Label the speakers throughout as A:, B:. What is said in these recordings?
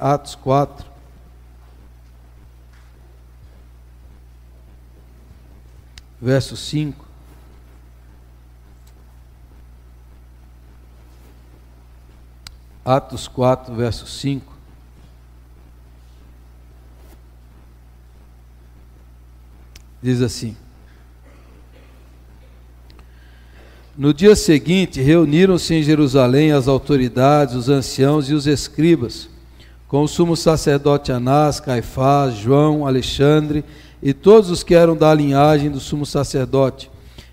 A: Atos 4. Verso 5. Atos 4, verso 5. Diz assim: No dia seguinte, reuniram-se em Jerusalém as autoridades, os anciãos e os escribas com o sumo sacerdote Anás, Caifás, João, Alexandre e todos os que eram da linhagem do sumo sacerdote.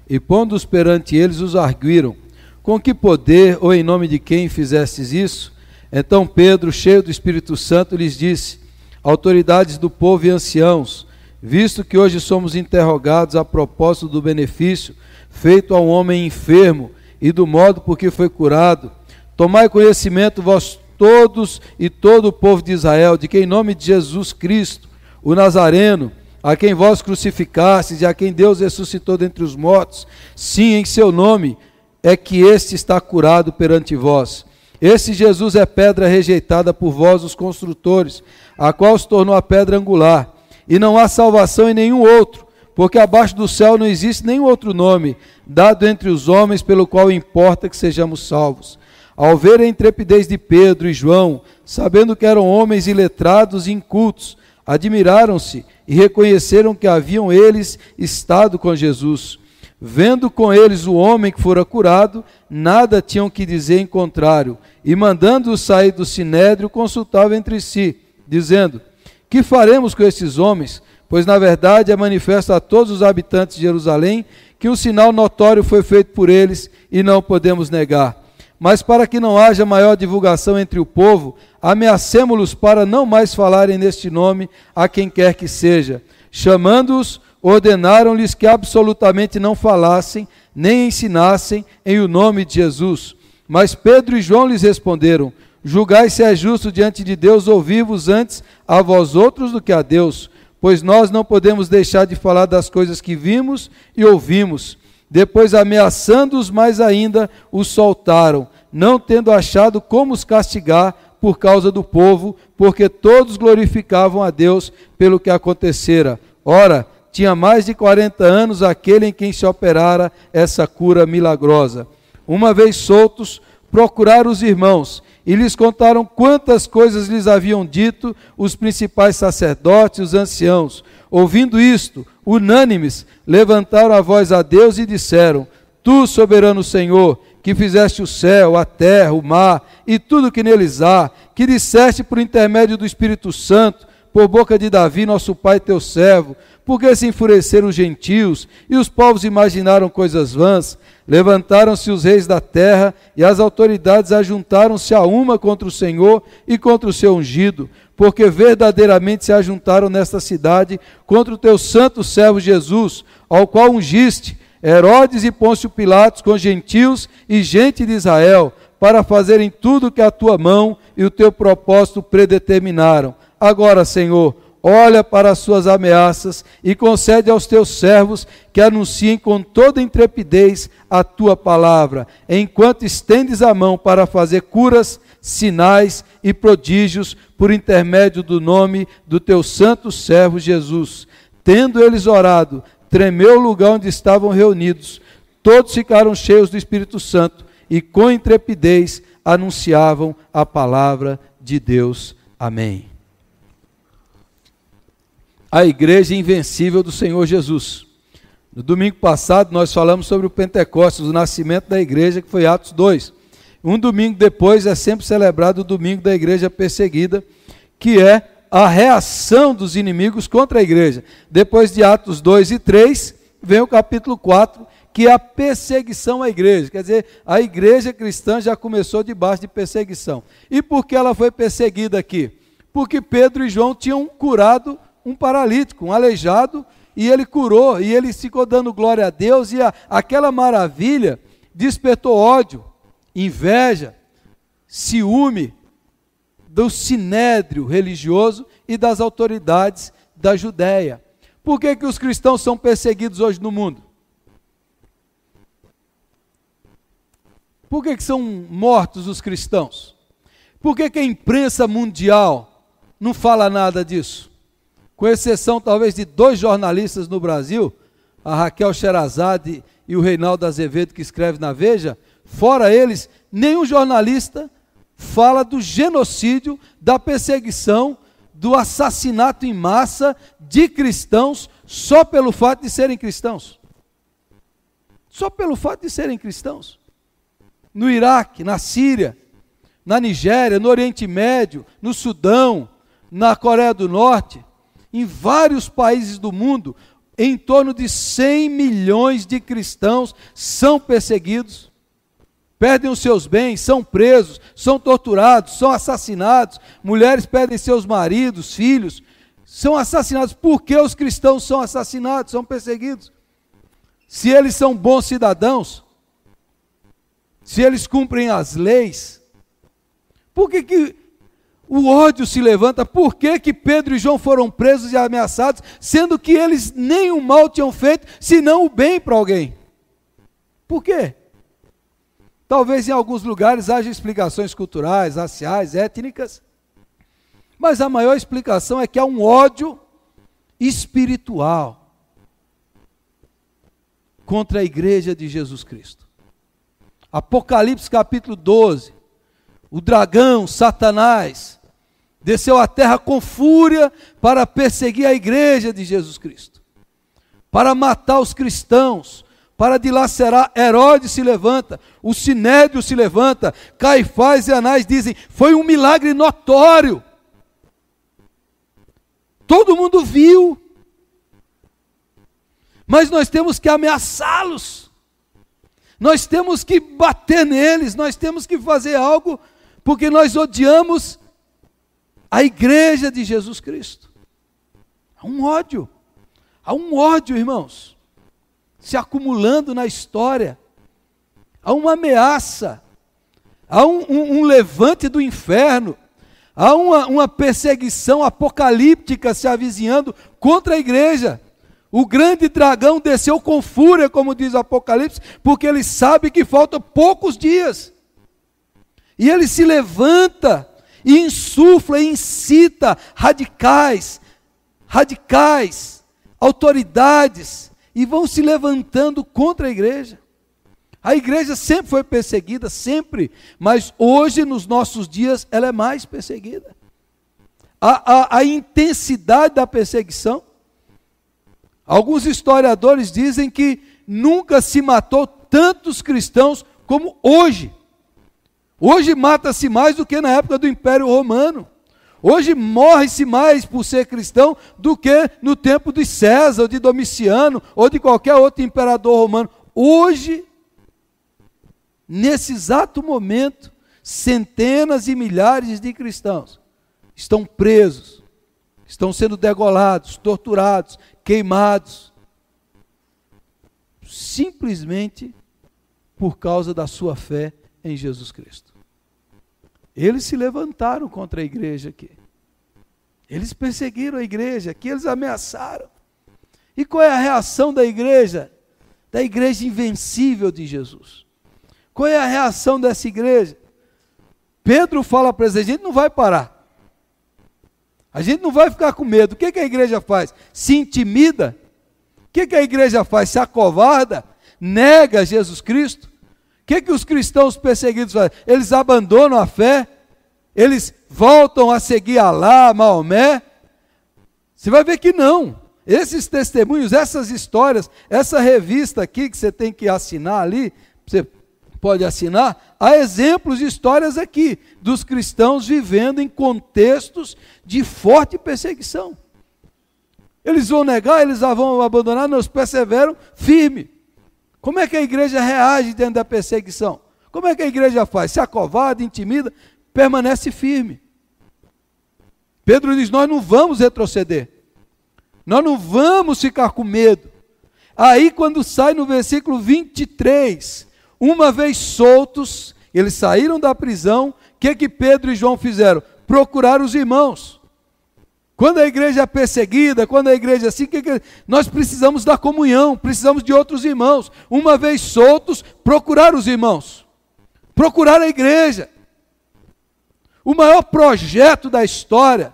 A: E pondo-os perante eles, os arguíram: Com que poder ou em nome de quem fizestes isso? Então Pedro, cheio do Espírito Santo, lhes disse: Autoridades do povo e anciãos, visto que hoje somos interrogados a propósito do benefício feito a um homem enfermo e do modo por que foi curado, tomai conhecimento vós todos e todo o povo de Israel, de que em nome de Jesus Cristo, o Nazareno, a quem vós crucificastes e a quem Deus ressuscitou dentre os mortos, sim, em seu nome é que este está curado perante vós. Esse Jesus é pedra rejeitada por vós, os construtores, a qual se tornou a pedra angular. E não há salvação em nenhum outro, porque abaixo do céu não existe nenhum outro nome dado entre os homens pelo qual importa que sejamos salvos. Ao ver a intrepidez de Pedro e João, sabendo que eram homens iletrados e incultos, admiraram-se e reconheceram que haviam eles estado com Jesus. Vendo com eles o homem que fora curado, nada tinham que dizer em contrário, e mandando-o sair do sinédrio, consultava entre si, dizendo: Que faremos com esses homens? Pois na verdade é manifesto a todos os habitantes de Jerusalém que um sinal notório foi feito por eles e não podemos negar. Mas para que não haja maior divulgação entre o povo, ameacemos-los para não mais falarem neste nome a quem quer que seja. Chamando-os, ordenaram-lhes que absolutamente não falassem, nem ensinassem em o nome de Jesus. Mas Pedro e João lhes responderam: Julgai se é justo diante de Deus ouvir-vos antes a vós outros do que a Deus, pois nós não podemos deixar de falar das coisas que vimos e ouvimos depois, ameaçando-os mais ainda, os soltaram, não tendo achado como os castigar por causa do povo, porque todos glorificavam a Deus pelo que acontecera. Ora, tinha mais de 40 anos aquele em quem se operara essa cura milagrosa. Uma vez soltos, procuraram os irmãos e lhes contaram quantas coisas lhes haviam dito os principais sacerdotes, os anciãos Ouvindo isto, unânimes, levantaram a voz a Deus e disseram: Tu, soberano Senhor, que fizeste o céu, a terra, o mar e tudo que neles há, que disseste por intermédio do Espírito Santo, por boca de Davi, nosso pai, teu servo, porque se enfureceram os gentios e os povos imaginaram coisas vãs. Levantaram-se os reis da terra e as autoridades ajuntaram-se a uma contra o Senhor e contra o seu ungido porque verdadeiramente se ajuntaram nesta cidade contra o teu santo servo Jesus, ao qual ungiste Herodes e Pôncio Pilatos com gentios e gente de Israel, para fazerem tudo que a tua mão e o teu propósito predeterminaram. Agora, Senhor, olha para as suas ameaças e concede aos teus servos que anunciem com toda intrepidez a tua palavra, enquanto estendes a mão para fazer curas, sinais e prodígios por intermédio do nome do teu santo servo Jesus. Tendo eles orado, tremeu o lugar onde estavam reunidos, todos ficaram cheios do Espírito Santo e com intrepidez anunciavam a palavra de Deus. Amém a igreja invencível do Senhor Jesus. No domingo passado, nós falamos sobre o Pentecostes, o nascimento da igreja, que foi Atos 2. Um domingo depois é sempre celebrado o domingo da igreja perseguida, que é a reação dos inimigos contra a igreja. Depois de Atos 2 e 3, vem o capítulo 4, que é a perseguição à igreja. Quer dizer, a igreja cristã já começou debaixo de perseguição. E por que ela foi perseguida aqui? Porque Pedro e João tinham curado um paralítico, um aleijado, e ele curou, e ele ficou dando glória a Deus, e a, aquela maravilha despertou ódio, inveja, ciúme do sinédrio religioso e das autoridades da Judéia. Por que, que os cristãos são perseguidos hoje no mundo? Por que, que são mortos os cristãos? Por que, que a imprensa mundial não fala nada disso? com exceção talvez de dois jornalistas no Brasil, a Raquel Sherazade e o Reinaldo Azevedo, que escreve na Veja, fora eles, nenhum jornalista fala do genocídio, da perseguição, do assassinato em massa de cristãos só pelo fato de serem cristãos. Só pelo fato de serem cristãos. No Iraque, na Síria, na Nigéria, no Oriente Médio, no Sudão, na Coreia do Norte, em vários países do mundo, em torno de 100 milhões de cristãos são perseguidos, perdem os seus bens, são presos, são torturados, são assassinados, mulheres perdem seus maridos, filhos, são assassinados. Por que os cristãos são assassinados, são perseguidos? Se eles são bons cidadãos, se eles cumprem as leis, por que, que o ódio se levanta. Por que, que Pedro e João foram presos e ameaçados, sendo que eles nem o mal tinham feito, senão o bem para alguém? Por quê? Talvez em alguns lugares haja explicações culturais, raciais, étnicas. Mas a maior explicação é que há um ódio espiritual contra a igreja de Jesus Cristo. Apocalipse capítulo 12. O dragão, Satanás, desceu à terra com fúria para perseguir a igreja de Jesus Cristo, para matar os cristãos, para dilacerar. Herodes se levanta, o Sinédrio se levanta, Caifás e Anás dizem: foi um milagre notório. Todo mundo viu. Mas nós temos que ameaçá-los. Nós temos que bater neles, nós temos que fazer algo, porque nós odiamos a igreja de Jesus Cristo. Há um ódio, há um ódio, irmãos, se acumulando na história. Há uma ameaça, há um, um, um levante do inferno, há uma, uma perseguição apocalíptica se avizinhando contra a igreja. O grande dragão desceu com fúria, como diz o Apocalipse, porque ele sabe que faltam poucos dias. E ele se levanta e insufla e incita radicais, radicais, autoridades, e vão se levantando contra a igreja. A igreja sempre foi perseguida, sempre, mas hoje, nos nossos dias, ela é mais perseguida. A, a, a intensidade da perseguição. Alguns historiadores dizem que nunca se matou tantos cristãos como hoje. Hoje mata-se mais do que na época do Império Romano. Hoje morre-se mais por ser cristão do que no tempo de César, de Domiciano, ou de qualquer outro imperador romano. Hoje, nesse exato momento, centenas e milhares de cristãos estão presos, estão sendo degolados, torturados, queimados, simplesmente por causa da sua fé em Jesus Cristo. Eles se levantaram contra a igreja aqui. Eles perseguiram a igreja aqui, eles ameaçaram. E qual é a reação da igreja? Da igreja invencível de Jesus. Qual é a reação dessa igreja? Pedro fala para eles: a gente não vai parar. A gente não vai ficar com medo. O que, que a igreja faz? Se intimida? O que, que a igreja faz? Se acovarda? Nega Jesus Cristo? que, que os cristãos perseguidos fazem? Eles abandonam a fé, eles voltam a seguir Alá, Maomé. Você vai ver que não. Esses testemunhos, essas histórias, essa revista aqui que você tem que assinar ali, você pode assinar, há exemplos de histórias aqui dos cristãos vivendo em contextos de forte perseguição. Eles vão negar, eles vão abandonar, mas perseveram firme. Como é que a igreja reage dentro da perseguição? Como é que a igreja faz? Se acovarda, intimida, permanece firme. Pedro diz: Nós não vamos retroceder, nós não vamos ficar com medo. Aí, quando sai no versículo 23, uma vez soltos, eles saíram da prisão, o que, que Pedro e João fizeram? Procuraram os irmãos. Quando a igreja é perseguida, quando a igreja é assim, nós precisamos da comunhão, precisamos de outros irmãos. Uma vez soltos, procurar os irmãos, procurar a igreja. O maior projeto da história,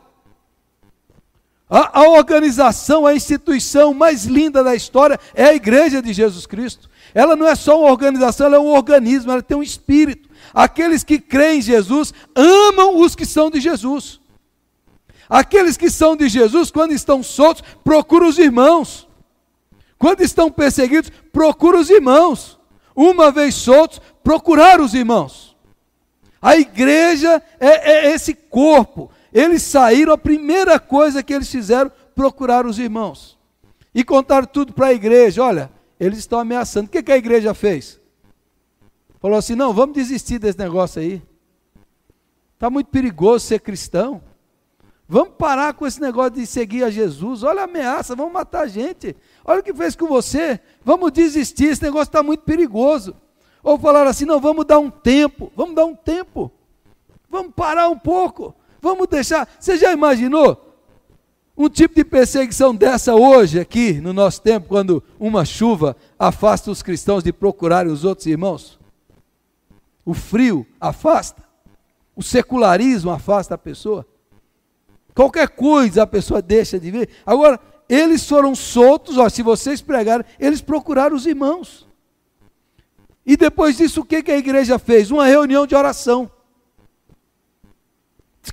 A: a, a organização, a instituição mais linda da história é a igreja de Jesus Cristo. Ela não é só uma organização, ela é um organismo, ela tem um espírito. Aqueles que creem em Jesus amam os que são de Jesus. Aqueles que são de Jesus, quando estão soltos, procuram os irmãos. Quando estão perseguidos, procuram os irmãos. Uma vez soltos, procurar os irmãos. A igreja é, é esse corpo. Eles saíram, a primeira coisa que eles fizeram, procurar os irmãos. E contaram tudo para a igreja: olha, eles estão ameaçando. O que, que a igreja fez? Falou assim: não, vamos desistir desse negócio aí. Está muito perigoso ser cristão. Vamos parar com esse negócio de seguir a Jesus. Olha a ameaça, vamos matar a gente. Olha o que fez com você. Vamos desistir, esse negócio está muito perigoso. Ou falar assim: não, vamos dar um tempo. Vamos dar um tempo. Vamos parar um pouco. Vamos deixar. Você já imaginou um tipo de perseguição dessa hoje, aqui no nosso tempo, quando uma chuva afasta os cristãos de procurarem os outros irmãos? O frio afasta. O secularismo afasta a pessoa. Qualquer coisa a pessoa deixa de vir. Agora, eles foram soltos, ó, se vocês pregaram, eles procuraram os irmãos. E depois disso, o que, que a igreja fez? Uma reunião de oração.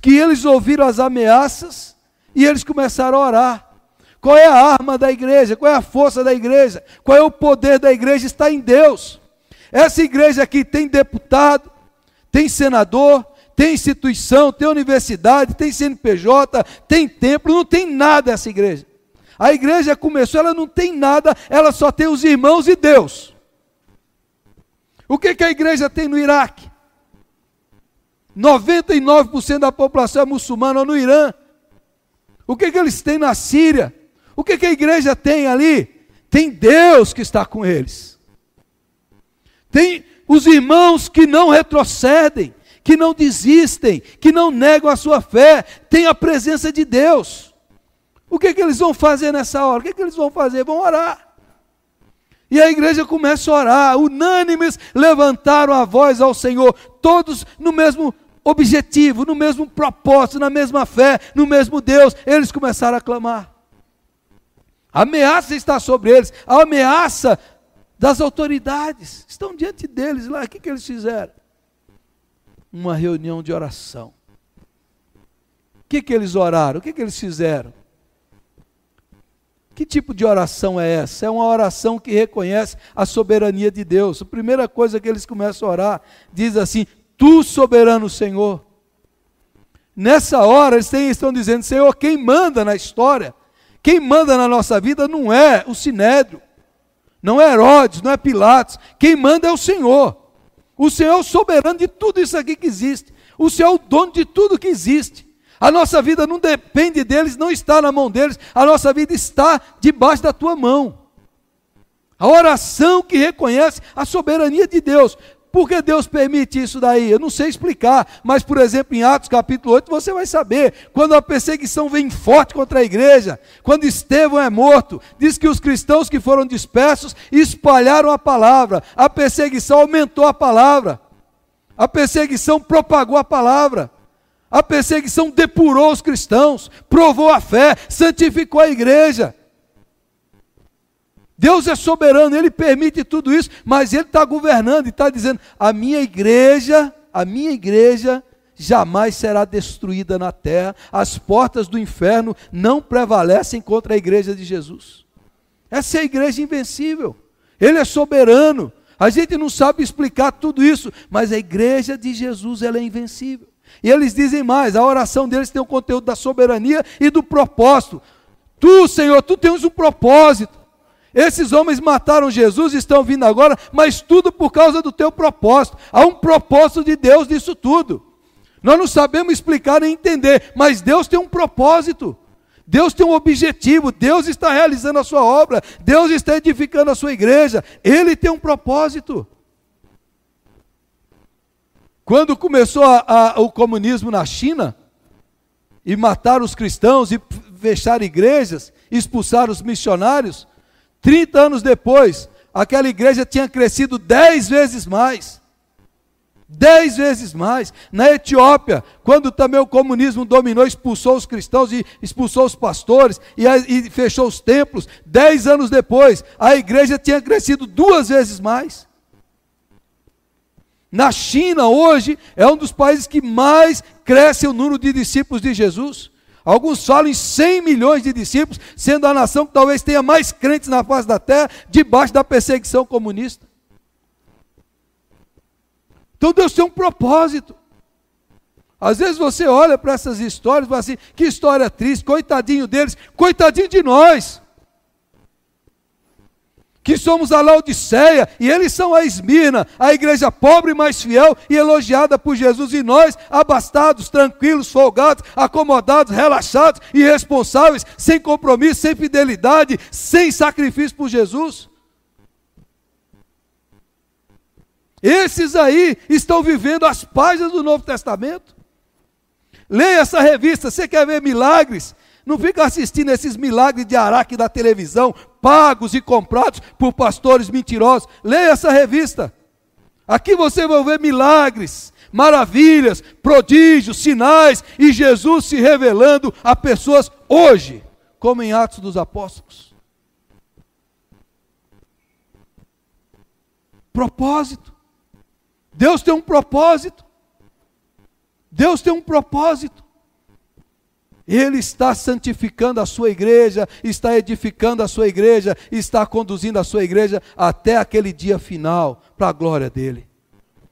A: Que eles ouviram as ameaças e eles começaram a orar. Qual é a arma da igreja? Qual é a força da igreja? Qual é o poder da igreja? Está em Deus. Essa igreja aqui tem deputado, tem senador, tem instituição, tem universidade, tem CNPJ, tem templo, não tem nada essa igreja. A igreja começou, ela não tem nada, ela só tem os irmãos e Deus. O que, que a igreja tem no Iraque? 99% da população é muçulmana no Irã. O que, que eles têm na Síria? O que, que a igreja tem ali? Tem Deus que está com eles. Tem os irmãos que não retrocedem que não desistem, que não negam a sua fé, têm a presença de Deus. O que, é que eles vão fazer nessa hora? O que, é que eles vão fazer? Vão orar. E a igreja começa a orar, unânimes levantaram a voz ao Senhor, todos no mesmo objetivo, no mesmo propósito, na mesma fé, no mesmo Deus, eles começaram a clamar. A ameaça está sobre eles, a ameaça das autoridades, estão diante deles lá, o que, é que eles fizeram? uma reunião de oração. O que, que eles oraram? O que, que eles fizeram? Que tipo de oração é essa? É uma oração que reconhece a soberania de Deus. A primeira coisa que eles começam a orar diz assim: Tu soberano Senhor. Nessa hora eles estão dizendo: Senhor, quem manda na história, quem manda na nossa vida não é o Sinédrio, não é Herodes, não é Pilatos. Quem manda é o Senhor. O Senhor é o soberano de tudo isso aqui que existe. O Senhor é o dono de tudo que existe. A nossa vida não depende deles, não está na mão deles, a nossa vida está debaixo da tua mão. A oração que reconhece a soberania de Deus. Por que Deus permite isso daí? Eu não sei explicar, mas, por exemplo, em Atos capítulo 8, você vai saber. Quando a perseguição vem forte contra a igreja, quando Estevão é morto, diz que os cristãos que foram dispersos espalharam a palavra, a perseguição aumentou a palavra, a perseguição propagou a palavra. A perseguição depurou os cristãos, provou a fé, santificou a igreja. Deus é soberano, Ele permite tudo isso, mas Ele está governando e está dizendo: a minha igreja, a minha igreja jamais será destruída na terra, as portas do inferno não prevalecem contra a igreja de Jesus. Essa é a igreja invencível, Ele é soberano. A gente não sabe explicar tudo isso, mas a igreja de Jesus ela é invencível. E eles dizem mais: a oração deles tem o conteúdo da soberania e do propósito. Tu, Senhor, tu tens um propósito. Esses homens mataram Jesus, estão vindo agora, mas tudo por causa do teu propósito. Há um propósito de Deus nisso tudo. Nós não sabemos explicar nem entender, mas Deus tem um propósito. Deus tem um objetivo, Deus está realizando a sua obra, Deus está edificando a sua igreja, ele tem um propósito. Quando começou a, a, o comunismo na China, e mataram os cristãos, e fecharam igrejas, expulsaram os missionários, 30 anos depois, aquela igreja tinha crescido 10 vezes mais. 10 vezes mais. Na Etiópia, quando também o comunismo dominou, expulsou os cristãos e expulsou os pastores e, e fechou os templos, 10 anos depois, a igreja tinha crescido duas vezes mais. Na China, hoje, é um dos países que mais cresce o número de discípulos de Jesus. Alguns falam em 100 milhões de discípulos, sendo a nação que talvez tenha mais crentes na face da terra, debaixo da perseguição comunista. Então Deus tem um propósito. Às vezes você olha para essas histórias e fala assim: que história triste, coitadinho deles, coitadinho de nós que somos a Laodiceia e eles são a Esmirna, a igreja pobre, mais fiel e elogiada por Jesus, e nós, abastados, tranquilos, folgados, acomodados, relaxados e responsáveis, sem compromisso, sem fidelidade, sem sacrifício por Jesus. Esses aí estão vivendo as páginas do Novo Testamento. Leia essa revista, você quer ver milagres? Não fica assistindo esses milagres de Araque da televisão, pagos e comprados por pastores mentirosos. Leia essa revista. Aqui você vai ver milagres, maravilhas, prodígios, sinais e Jesus se revelando a pessoas hoje, como em Atos dos Apóstolos. Propósito. Deus tem um propósito. Deus tem um propósito. Ele está santificando a sua igreja, está edificando a sua igreja, está conduzindo a sua igreja até aquele dia final, para a glória dele.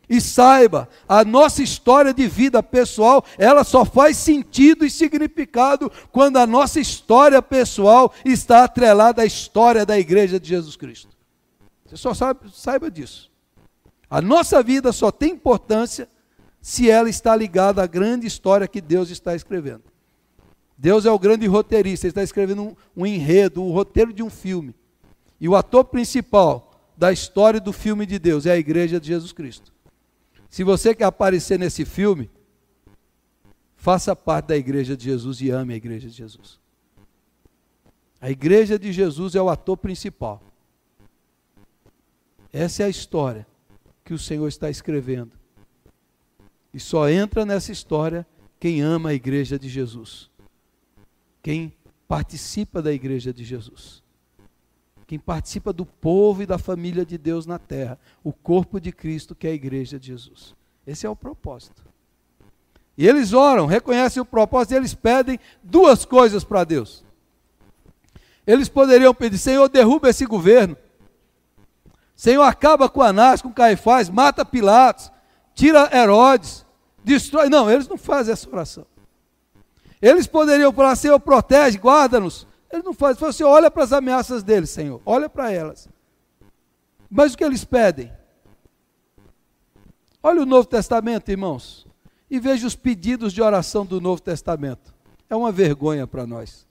A: E saiba, a nossa história de vida pessoal, ela só faz sentido e significado quando a nossa história pessoal está atrelada à história da igreja de Jesus Cristo. Você só sabe, saiba disso. A nossa vida só tem importância se ela está ligada à grande história que Deus está escrevendo. Deus é o grande roteirista, ele está escrevendo um, um enredo, o um roteiro de um filme. E o ator principal da história do filme de Deus é a igreja de Jesus Cristo. Se você quer aparecer nesse filme, faça parte da igreja de Jesus e ame a igreja de Jesus. A igreja de Jesus é o ator principal. Essa é a história que o Senhor está escrevendo. E só entra nessa história quem ama a igreja de Jesus quem participa da igreja de Jesus, quem participa do povo e da família de Deus na terra, o corpo de Cristo que é a igreja de Jesus. Esse é o propósito. E eles oram, reconhecem o propósito e eles pedem duas coisas para Deus. Eles poderiam pedir: Senhor, derruba esse governo. Senhor, acaba com Anás, com Caifás, mata Pilatos, tira Herodes, destrói. Não, eles não fazem essa oração. Eles poderiam falar, Senhor, assim, protege, guarda-nos. Ele não faz. Ele fala assim, olha para as ameaças deles, Senhor, olha para elas. Mas o que eles pedem? Olha o Novo Testamento, irmãos, e veja os pedidos de oração do Novo Testamento. É uma vergonha para nós.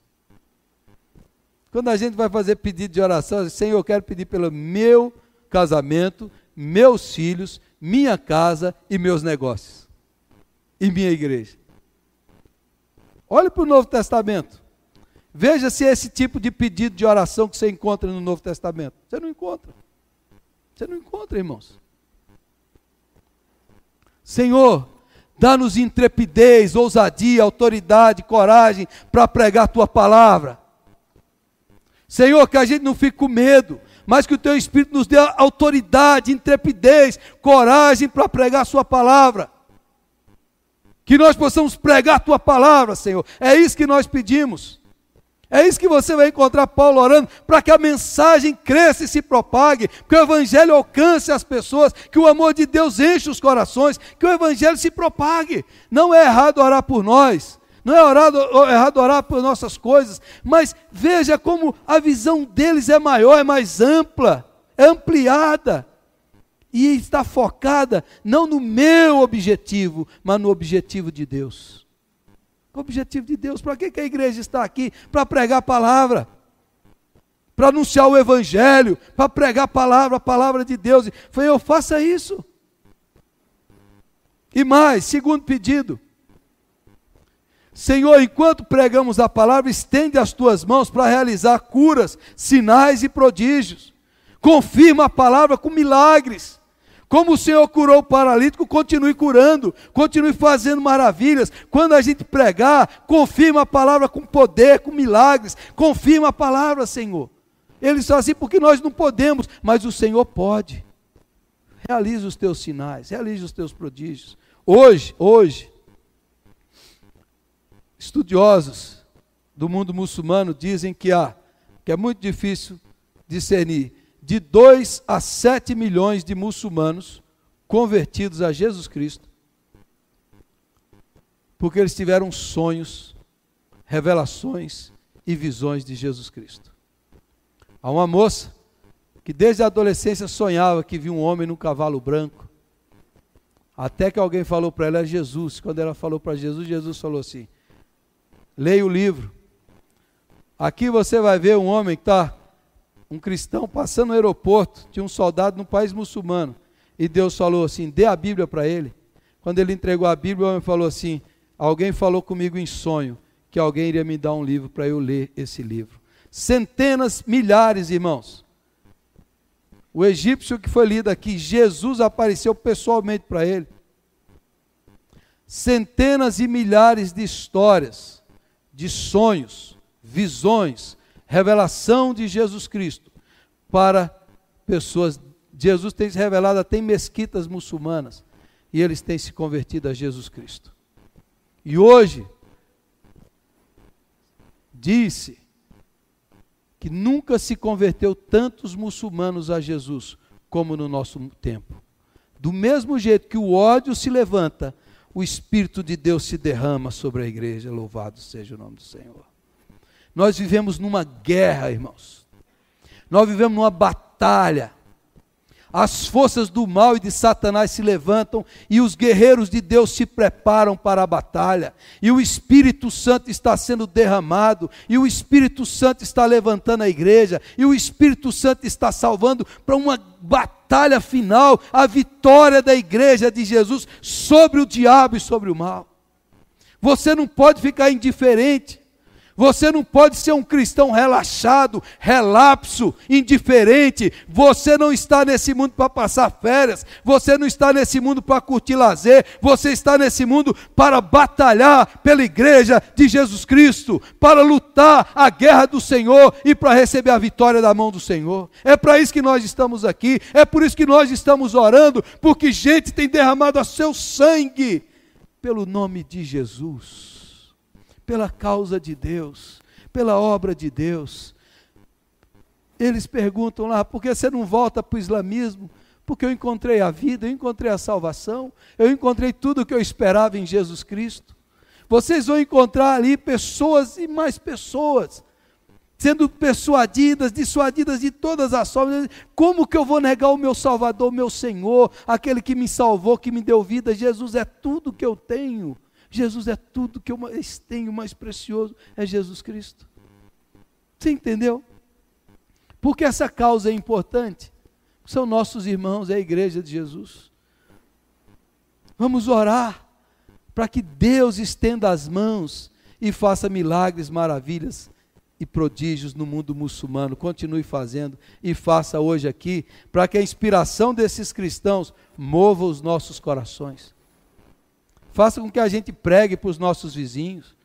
A: Quando a gente vai fazer pedido de oração, Senhor, eu quero pedir pelo meu casamento, meus filhos, minha casa e meus negócios. E minha igreja. Olhe para o Novo Testamento. Veja se é esse tipo de pedido de oração que você encontra no Novo Testamento. Você não encontra. Você não encontra, irmãos. Senhor, dá-nos intrepidez, ousadia, autoridade, coragem para pregar a tua palavra. Senhor, que a gente não fique com medo, mas que o teu Espírito nos dê autoridade, intrepidez, coragem para pregar a sua palavra que nós possamos pregar tua palavra, Senhor. É isso que nós pedimos. É isso que você vai encontrar Paulo orando para que a mensagem cresça e se propague, que o evangelho alcance as pessoas, que o amor de Deus enche os corações, que o evangelho se propague. Não é errado orar por nós, não é orado, errado orar por nossas coisas, mas veja como a visão deles é maior, é mais ampla, é ampliada e está focada não no meu objetivo, mas no objetivo de Deus. O objetivo de Deus, para que, que a igreja está aqui? Para pregar a palavra, para anunciar o evangelho, para pregar a palavra, a palavra de Deus. Foi eu, faça isso. E mais, segundo pedido, Senhor, enquanto pregamos a palavra, estende as tuas mãos para realizar curas, sinais e prodígios. Confirma a palavra com milagres. Como o Senhor curou o paralítico, continue curando, continue fazendo maravilhas. Quando a gente pregar, confirma a palavra com poder, com milagres. Confirma a palavra, Senhor. Ele está assim porque nós não podemos, mas o Senhor pode. Realize os teus sinais, realize os teus prodígios. Hoje, hoje, estudiosos do mundo muçulmano dizem que há que é muito difícil discernir de 2 a 7 milhões de muçulmanos convertidos a Jesus Cristo, porque eles tiveram sonhos, revelações e visões de Jesus Cristo. Há uma moça que desde a adolescência sonhava que via um homem num cavalo branco, até que alguém falou para ela, é Jesus. Quando ela falou para Jesus, Jesus falou assim: leia o livro. Aqui você vai ver um homem que está um cristão passando no aeroporto, tinha um soldado no país muçulmano, e Deus falou assim: dê a Bíblia para ele. Quando ele entregou a Bíblia, o homem falou assim: alguém falou comigo em sonho que alguém iria me dar um livro para eu ler esse livro. Centenas, milhares, irmãos. O egípcio que foi lido aqui, Jesus apareceu pessoalmente para ele. Centenas e milhares de histórias, de sonhos, visões, revelação de Jesus Cristo para pessoas. Jesus tem se revelado até em mesquitas muçulmanas e eles têm se convertido a Jesus Cristo. E hoje, disse que nunca se converteu tantos muçulmanos a Jesus como no nosso tempo. Do mesmo jeito que o ódio se levanta, o Espírito de Deus se derrama sobre a igreja. Louvado seja o nome do Senhor. Nós vivemos numa guerra, irmãos. Nós vivemos numa batalha. As forças do mal e de Satanás se levantam e os guerreiros de Deus se preparam para a batalha. E o Espírito Santo está sendo derramado, e o Espírito Santo está levantando a igreja, e o Espírito Santo está salvando para uma batalha final, a vitória da igreja de Jesus sobre o diabo e sobre o mal. Você não pode ficar indiferente. Você não pode ser um cristão relaxado, relapso, indiferente. Você não está nesse mundo para passar férias. Você não está nesse mundo para curtir lazer. Você está nesse mundo para batalhar pela igreja de Jesus Cristo, para lutar a guerra do Senhor e para receber a vitória da mão do Senhor. É para isso que nós estamos aqui. É por isso que nós estamos orando, porque gente tem derramado seu sangue pelo nome de Jesus pela causa de Deus, pela obra de Deus. Eles perguntam lá: por que você não volta para o islamismo? Porque eu encontrei a vida, eu encontrei a salvação, eu encontrei tudo o que eu esperava em Jesus Cristo. Vocês vão encontrar ali pessoas e mais pessoas sendo persuadidas, dissuadidas de todas as formas. Como que eu vou negar o meu Salvador, o meu Senhor, aquele que me salvou, que me deu vida? Jesus é tudo que eu tenho. Jesus é tudo que eu mais tenho, mais precioso é Jesus Cristo. Você entendeu? Porque essa causa é importante. São nossos irmãos, é a igreja de Jesus. Vamos orar para que Deus estenda as mãos e faça milagres, maravilhas e prodígios no mundo muçulmano. Continue fazendo e faça hoje aqui, para que a inspiração desses cristãos mova os nossos corações. Faça com que a gente pregue para os nossos vizinhos,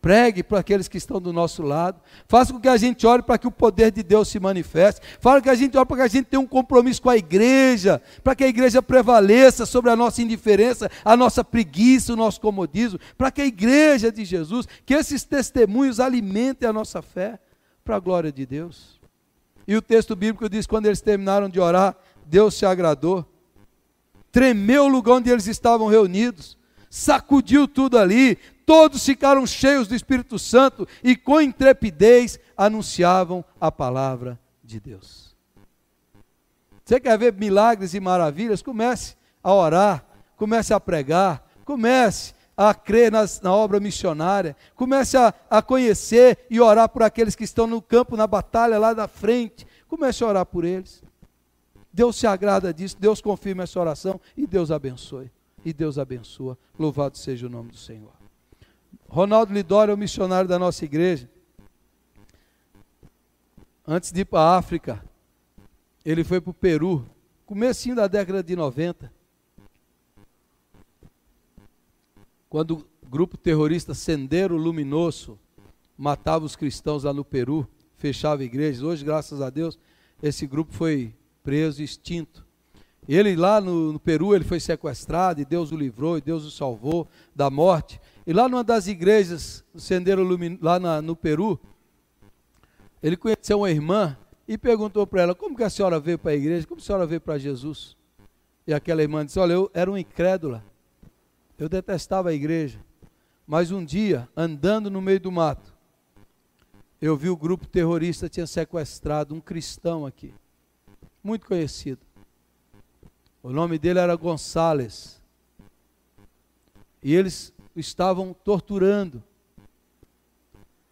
A: pregue para aqueles que estão do nosso lado. Faça com que a gente ore para que o poder de Deus se manifeste. Faça com que a gente ore para que a gente tenha um compromisso com a igreja, para que a igreja prevaleça sobre a nossa indiferença, a nossa preguiça, o nosso comodismo, para que a igreja de Jesus, que esses testemunhos alimentem a nossa fé para a glória de Deus. E o texto bíblico diz: quando eles terminaram de orar, Deus se agradou. Tremeu o lugar onde eles estavam reunidos sacudiu tudo ali, todos ficaram cheios do Espírito Santo e com intrepidez anunciavam a palavra de Deus. Você quer ver milagres e maravilhas? Comece a orar, comece a pregar, comece a crer nas, na obra missionária, comece a, a conhecer e orar por aqueles que estão no campo, na batalha lá da frente, comece a orar por eles. Deus se agrada disso, Deus confirma essa oração e Deus abençoe e Deus abençoa. Louvado seja o nome do Senhor. Ronaldo Lidório é o missionário da nossa igreja. Antes de ir para a África, ele foi para o Peru, comecinho da década de 90. Quando o grupo terrorista Sendero Luminoso matava os cristãos lá no Peru, fechava igrejas. Hoje, graças a Deus, esse grupo foi preso, extinto. Ele lá no, no, Peru, ele foi sequestrado e Deus o livrou e Deus o salvou da morte. E lá numa das igrejas, no Sendero Lumino, lá na, no Peru, ele conheceu uma irmã e perguntou para ela, como que a senhora veio para a igreja, como a senhora veio para Jesus? E aquela irmã disse, olha, eu era uma incrédula, eu detestava a igreja, mas um dia, andando no meio do mato, eu vi o grupo terrorista tinha sequestrado um cristão aqui, muito conhecido. O nome dele era Gonçales. E eles estavam torturando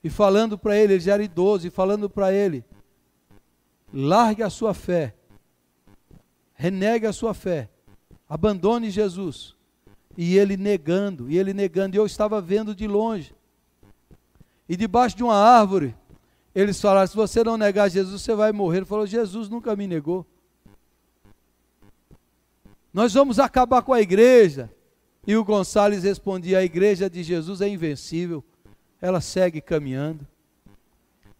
A: e falando para ele, ele já era idoso, e falando para ele: largue a sua fé, renegue a sua fé, abandone Jesus. E ele negando, e ele negando, e eu estava vendo de longe. E debaixo de uma árvore, eles falaram: se você não negar Jesus, você vai morrer. Ele falou: Jesus nunca me negou. Nós vamos acabar com a igreja. E o Gonçalves respondia: A igreja de Jesus é invencível, ela segue caminhando.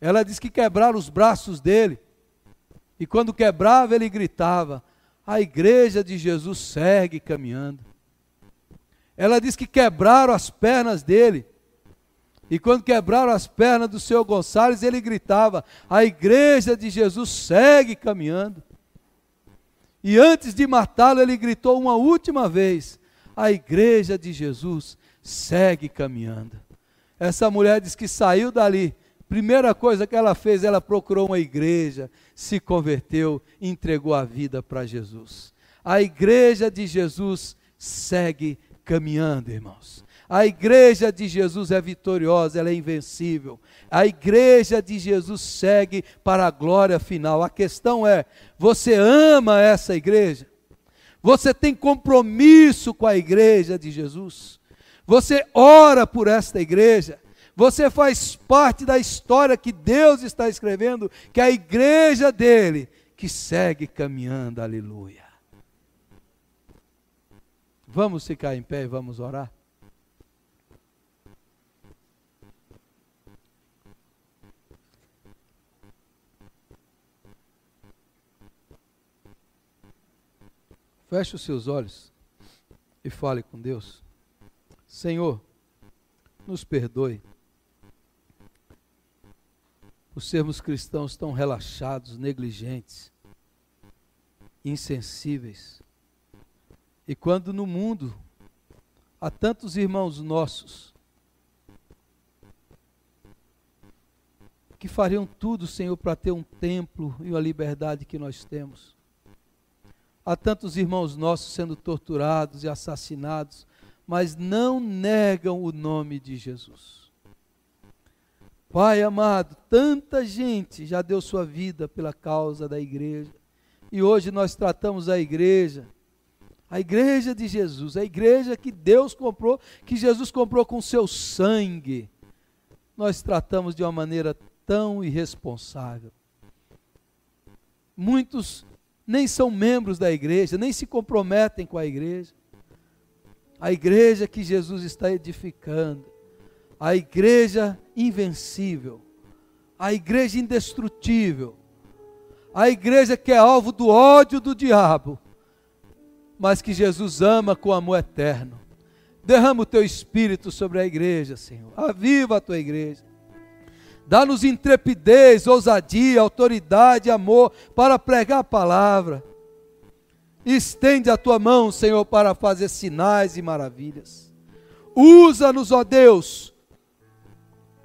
A: Ela diz que quebraram os braços dele, e quando quebrava, ele gritava: A igreja de Jesus segue caminhando. Ela diz que quebraram as pernas dele, e quando quebraram as pernas do seu Gonçalves, ele gritava: A igreja de Jesus segue caminhando. E antes de matá-lo, ele gritou uma última vez: A igreja de Jesus segue caminhando. Essa mulher diz que saiu dali. Primeira coisa que ela fez, ela procurou uma igreja, se converteu, entregou a vida para Jesus. A igreja de Jesus segue caminhando, irmãos. A igreja de Jesus é vitoriosa, ela é invencível. A igreja de Jesus segue para a glória final. A questão é: você ama essa igreja? Você tem compromisso com a igreja de Jesus? Você ora por esta igreja? Você faz parte da história que Deus está escrevendo, que é a igreja dele que segue caminhando. Aleluia. Vamos ficar em pé e vamos orar? Feche os seus olhos e fale com Deus. Senhor, nos perdoe por sermos cristãos tão relaxados, negligentes, insensíveis. E quando no mundo há tantos irmãos nossos que fariam tudo, Senhor, para ter um templo e uma liberdade que nós temos. Há tantos irmãos nossos sendo torturados e assassinados, mas não negam o nome de Jesus. Pai amado, tanta gente já deu sua vida pela causa da igreja. E hoje nós tratamos a igreja, a igreja de Jesus, a igreja que Deus comprou, que Jesus comprou com seu sangue. Nós tratamos de uma maneira tão irresponsável. Muitos nem são membros da igreja, nem se comprometem com a igreja. A igreja que Jesus está edificando, a igreja invencível, a igreja indestrutível, a igreja que é alvo do ódio do diabo, mas que Jesus ama com amor eterno. Derrama o teu espírito sobre a igreja, Senhor. Aviva a tua igreja. Dá-nos intrepidez, ousadia, autoridade, amor para pregar a palavra. Estende a tua mão, Senhor, para fazer sinais e maravilhas. Usa-nos, ó Deus,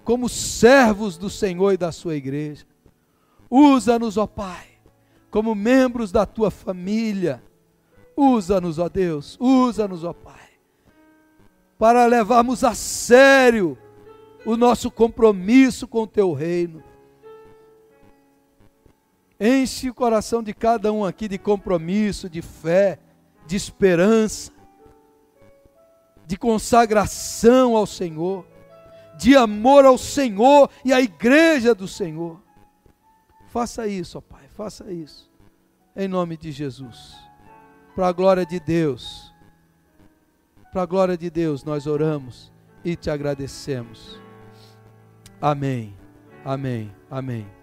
A: como servos do Senhor e da sua igreja. Usa-nos, ó Pai, como membros da tua família. Usa-nos, ó Deus, usa-nos, ó Pai, para levarmos a sério o nosso compromisso com o teu reino. Enche o coração de cada um aqui de compromisso, de fé, de esperança, de consagração ao Senhor, de amor ao Senhor e à igreja do Senhor. Faça isso, ó Pai, faça isso. Em nome de Jesus. Para a glória de Deus. Para a glória de Deus, nós oramos e te agradecemos. Amém. Amém. Amém.